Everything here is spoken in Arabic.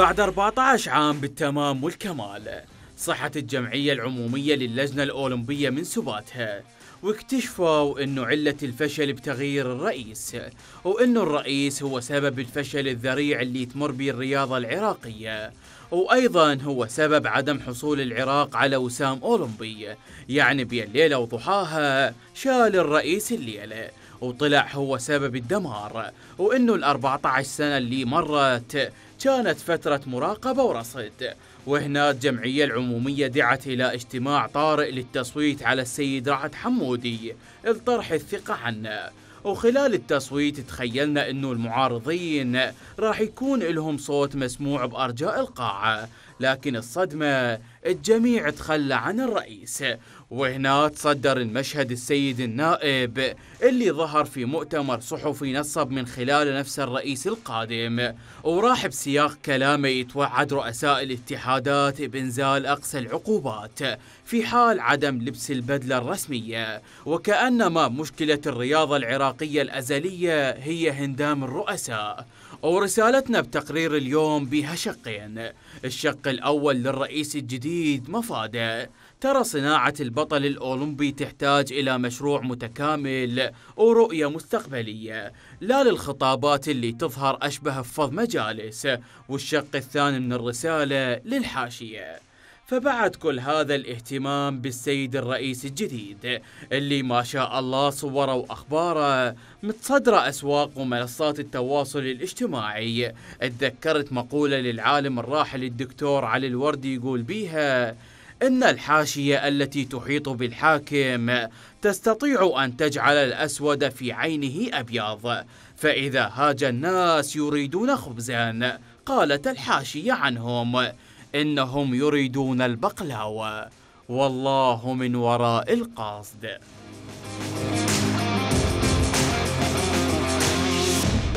بعد 14 عام بالتمام والكمال صحت الجمعية العمومية للجنة الأولمبية من سباتها واكتشفوا انه علة الفشل بتغيير الرئيس وانه الرئيس هو سبب الفشل الذريع اللي تمر به الرياضة العراقية وايضا هو سبب عدم حصول العراق على وسام اولمبي يعني بين ليلة وضحاها شال الرئيس الليلة وطلع هو سبب الدمار وانه ال 14 سنه اللي مرت كانت فترة مراقبة ورصد وهنا الجمعية العمومية دعت إلى اجتماع طارئ للتصويت على السيد رعد حمودي لطرح الثقة عنه وخلال التصويت تخيلنا انه المعارضين راح يكون لهم صوت مسموع بارجاء القاعه لكن الصدمة الجميع تخلى عن الرئيس وهنا تصدر المشهد السيد النائب اللي ظهر في مؤتمر صحفي نصب من خلال نفس الرئيس القادم وراح بسياق كلامه يتوعد رؤساء الاتحادات بإنزال أقصى العقوبات في حال عدم لبس البدلة الرسمية وكأنما مشكلة الرياضة العراقية الأزلية هي هندام الرؤساء ورسالتنا بتقرير اليوم بها شقين الشق الأول للرئيس الجديد مفاده ترى صناعة البطل الأولمبي تحتاج إلى مشروع متكامل ورؤية مستقبلية لا للخطابات اللي تظهر أشبه فض مجالس والشق الثاني من الرسالة للحاشية فبعد كل هذا الاهتمام بالسيد الرئيس الجديد اللي ما شاء الله صوره وأخباره متصدرة أسواق ومنصات التواصل الاجتماعي اتذكرت مقولة للعالم الراحل الدكتور علي الوردي يقول بيها إن الحاشية التي تحيط بالحاكم تستطيع أن تجعل الأسود في عينه أبيض فإذا هاج الناس يريدون خبزا قالت الحاشية عنهم إنهم يريدون البقلاوة والله من وراء القصد